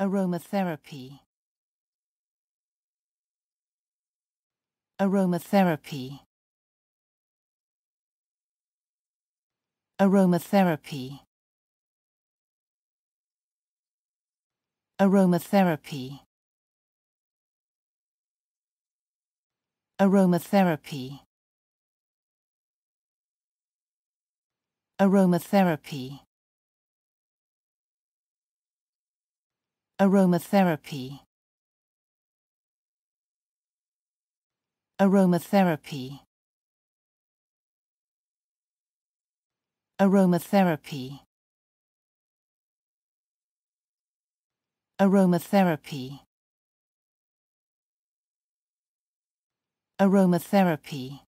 Aromatherapy. Aromatherapy. Aromatherapy. Aromatherapy. Aromatherapy. Aromatherapy. Aromatherapy Aromatherapy Aromatherapy Aromatherapy Aromatherapy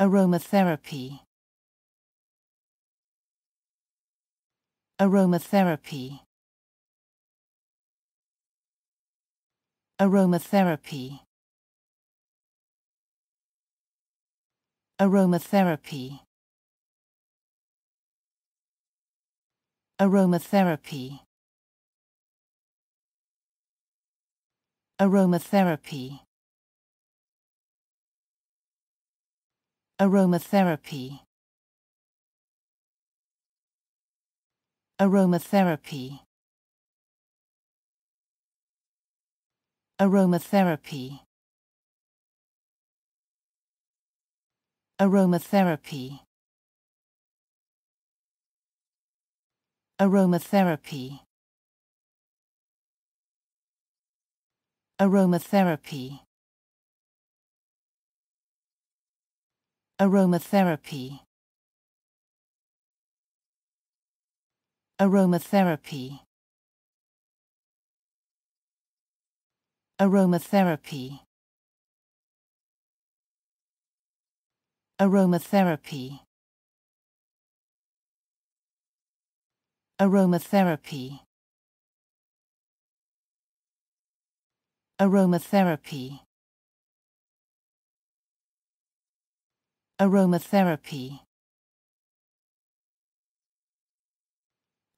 Aromatherapy Aromatherapy Aromatherapy Aromatherapy Aromatherapy Aromatherapy Aromatherapy Aromatherapy Aromatherapy Aromatherapy Aromatherapy Aromatherapy Aromatherapy Aromatherapy Aromatherapy Aromatherapy Aromatherapy Aromatherapy Aromatherapy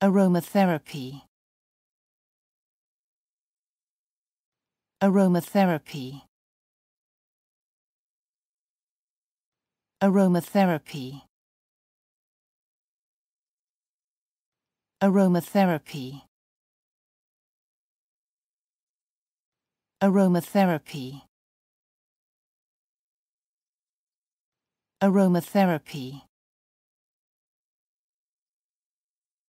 Aromatherapy Aromatherapy Aromatherapy Aromatherapy Aromatherapy Aromatherapy